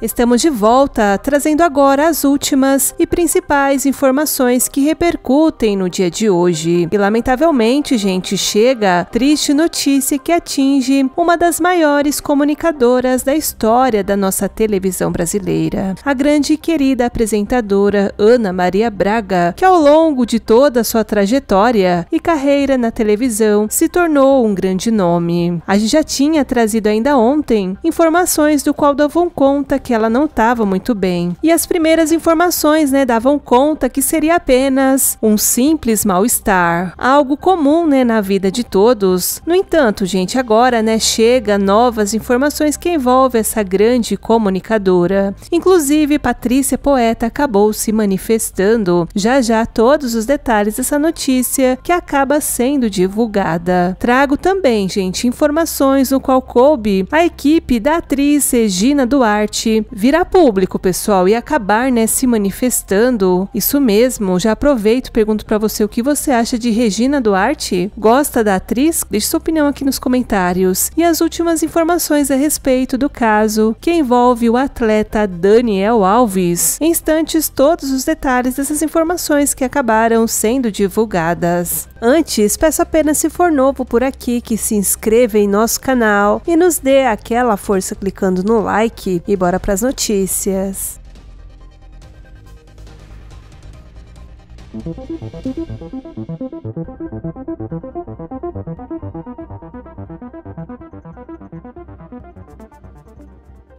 Estamos de volta, trazendo agora as últimas e principais informações que repercutem no dia de hoje. E lamentavelmente, gente, chega a triste notícia que atinge uma das maiores comunicadoras da história da nossa televisão brasileira, a grande e querida apresentadora Ana Maria Braga, que ao longo de toda a sua trajetória e carreira na televisão se tornou um grande nome. A gente já tinha trazido ainda ontem informações do qual davam conta que ela não estava muito bem. E as primeiras informações né, davam conta que seria apenas um simples mal-estar, algo comum né, na vida de todos. No entanto, gente, agora né, chega novas informações que envolvem essa grande comunicadora. Inclusive, Patrícia Poeta acabou se manifestando. Já já todos os detalhes dessa notícia que acaba sendo divulgada. Trago também, gente, informações no qual coube a equipe da atriz Regina Duarte virar público, pessoal, e acabar, né, se manifestando. Isso mesmo. Já aproveito e pergunto para você o que você acha de Regina Duarte? Gosta da atriz? Deixe sua opinião aqui nos comentários. E as últimas informações a respeito do caso que envolve o atleta Daniel Alves. Em instantes, todos os detalhes dessas informações que acabaram sendo divulgadas. Antes, peço apenas se for novo por aqui que se inscreva em nosso canal e nos dê aquela força clicando no like e bora para as notícias.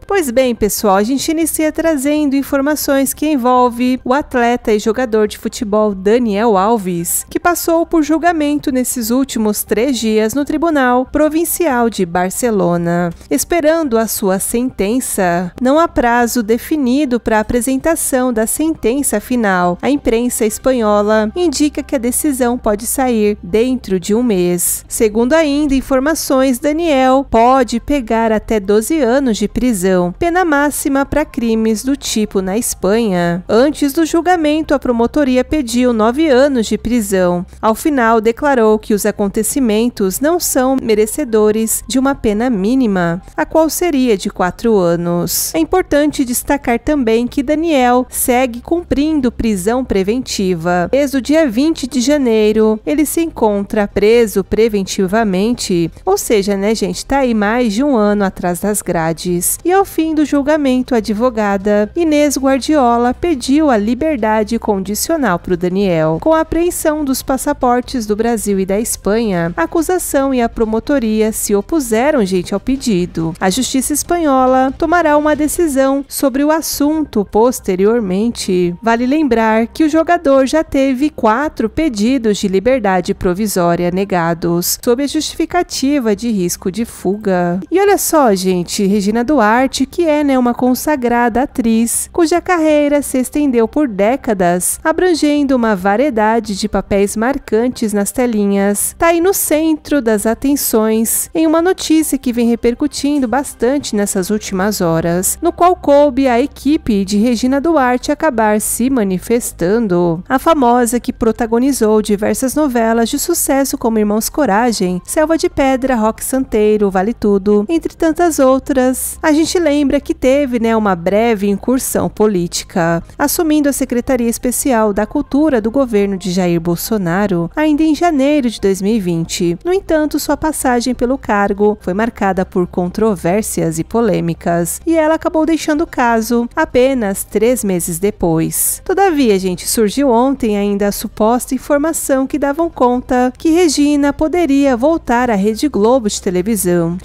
Pois bem, pessoal, a gente inicia trazendo informações que envolve o atleta e jogador de futebol Daniel Alves, que passou por julgamento nesses últimos três dias no Tribunal Provincial de Barcelona. Esperando a sua sentença, não há prazo definido para a apresentação da sentença final. A imprensa espanhola indica que a decisão pode sair dentro de um mês. Segundo ainda informações, Daniel pode pegar até 12 anos de prisão prisão, então, pena máxima para crimes do tipo na Espanha. Antes do julgamento, a promotoria pediu nove anos de prisão. Ao final, declarou que os acontecimentos não são merecedores de uma pena mínima, a qual seria de quatro anos. É importante destacar também que Daniel segue cumprindo prisão preventiva. Desde o dia 20 de janeiro, ele se encontra preso preventivamente, ou seja, né, gente, tá aí mais de um ano atrás das grades. E ao fim do julgamento, a advogada Inês Guardiola pediu a liberdade condicional para o Daniel, com a apreensão dos passaportes do Brasil e da Espanha. A acusação e a promotoria se opuseram, gente, ao pedido. A justiça espanhola tomará uma decisão sobre o assunto posteriormente. Vale lembrar que o jogador já teve quatro pedidos de liberdade provisória negados, sob a justificativa de risco de fuga. E olha só, gente, Regina Duarte que é né, uma consagrada atriz, cuja carreira se estendeu por décadas, abrangendo uma variedade de papéis marcantes nas telinhas. Está aí no centro das atenções, em uma notícia que vem repercutindo bastante nessas últimas horas, no qual coube a equipe de Regina Duarte acabar se manifestando. A famosa que protagonizou diversas novelas de sucesso como Irmãos Coragem, Selva de Pedra, Rock Santeiro, Vale Tudo, entre tantas outras. A gente lembra que teve né, uma breve incursão política, assumindo a Secretaria Especial da Cultura do governo de Jair Bolsonaro ainda em janeiro de 2020. No entanto, sua passagem pelo cargo foi marcada por controvérsias e polêmicas, e ela acabou deixando o caso apenas três meses depois. Todavia, gente, surgiu ontem ainda a suposta informação que davam conta que Regina poderia voltar à Rede Globo de televisão.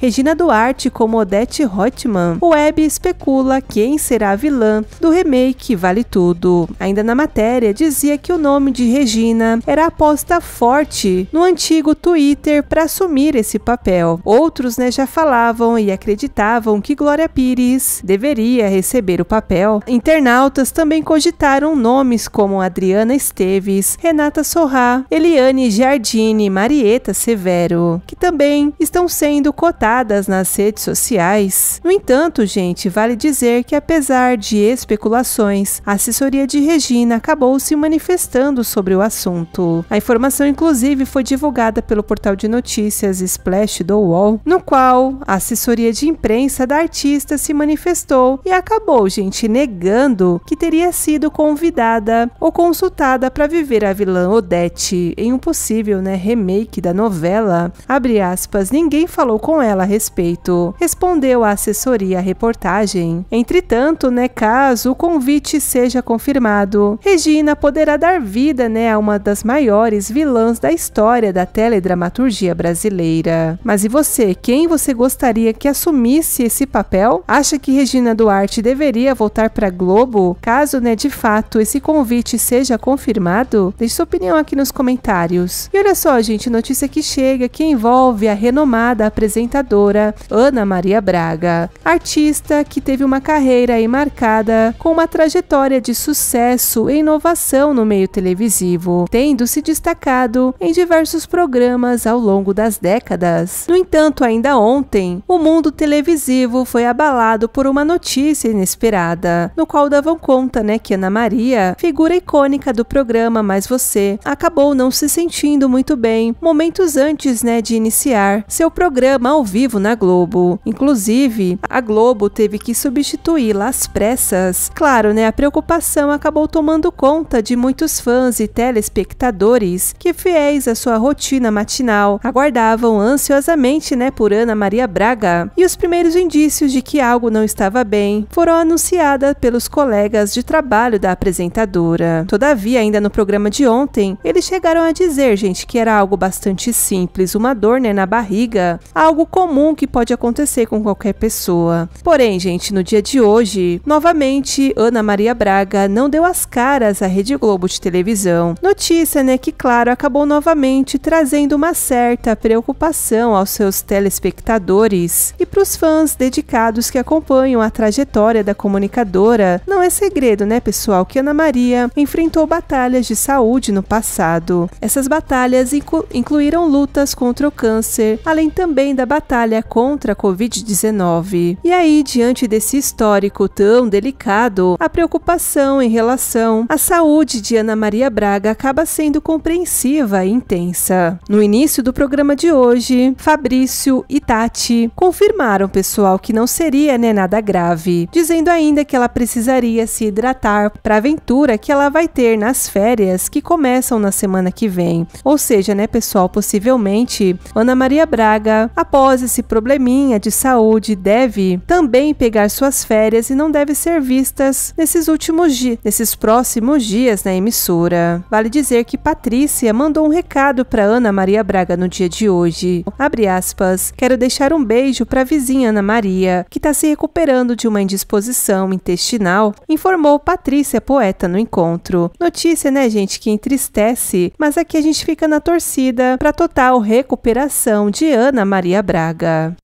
Regina Duarte como Odete Elizabeth o Web especula quem será a vilã do remake Vale Tudo. Ainda na matéria, dizia que o nome de Regina era aposta forte no antigo Twitter para assumir esse papel. Outros né, já falavam e acreditavam que Glória Pires deveria receber o papel. Internautas também cogitaram nomes como Adriana Esteves, Renata Sorrá, Eliane Giardini, Marieta Severo, que também estão sendo cotadas nas redes sociais reais. No entanto, gente, vale dizer que apesar de especulações, a assessoria de Regina acabou se manifestando sobre o assunto. A informação, inclusive, foi divulgada pelo portal de notícias Splash do UOL, no qual a assessoria de imprensa da artista se manifestou e acabou, gente, negando que teria sido convidada ou consultada para viver a vilã Odete em um possível né, remake da novela. Abre aspas, ninguém falou com ela a respeito. Respondeu respondeu à assessoria à reportagem. Entretanto, né, caso o convite seja confirmado, Regina poderá dar vida né, a uma das maiores vilãs da história da teledramaturgia brasileira. Mas e você? Quem você gostaria que assumisse esse papel? Acha que Regina Duarte deveria voltar para Globo caso, né, de fato, esse convite seja confirmado? Deixe sua opinião aqui nos comentários. E olha só, gente, notícia que chega que envolve a renomada apresentadora Ana Maria Braga, artista que teve uma carreira marcada com uma trajetória de sucesso e inovação no meio televisivo, tendo se destacado em diversos programas ao longo das décadas. No entanto, ainda ontem, o mundo televisivo foi abalado por uma notícia inesperada, no qual davam conta, né, que Ana Maria, figura icônica do programa Mais Você, acabou não se sentindo muito bem momentos antes, né, de iniciar seu programa ao vivo na Globo. Inclusive Inclusive, a Globo teve que substituí-la às pressas. Claro, né? A preocupação acabou tomando conta de muitos fãs e telespectadores que, fiéis à sua rotina matinal, aguardavam ansiosamente, né, por Ana Maria Braga. E os primeiros indícios de que algo não estava bem foram anunciados pelos colegas de trabalho da apresentadora. Todavia, ainda no programa de ontem, eles chegaram a dizer, gente, que era algo bastante simples, uma dor, né, na barriga, algo comum que pode acontecer com qualquer pessoa. Porém, gente, no dia de hoje, novamente, Ana Maria Braga não deu as caras à Rede Globo de televisão. Notícia, né, que claro, acabou novamente trazendo uma certa preocupação aos seus telespectadores e para os fãs dedicados que acompanham a trajetória da comunicadora. Não é segredo, né, pessoal, que Ana Maria enfrentou batalhas de saúde no passado. Essas batalhas inclu incluíram lutas contra o câncer, além também da batalha contra a Covid-19 e aí, diante desse histórico tão delicado, a preocupação em relação à saúde de Ana Maria Braga acaba sendo compreensiva e intensa. No início do programa de hoje, Fabrício e Tati confirmaram pessoal que não seria né, nada grave, dizendo ainda que ela precisaria se hidratar para a aventura que ela vai ter nas férias que começam na semana que vem. Ou seja, né, pessoal, possivelmente Ana Maria Braga, após esse probleminha de saúde, Saúde deve também pegar suas férias e não deve ser vistas nesses últimos dias, nesses próximos dias na emissora. Vale dizer que Patrícia mandou um recado para Ana Maria Braga no dia de hoje. Abre aspas. Quero deixar um beijo para a vizinha Ana Maria, que está se recuperando de uma indisposição intestinal, informou Patrícia Poeta no encontro. Notícia, né, gente, que entristece, mas aqui a gente fica na torcida para total recuperação de Ana Maria Braga.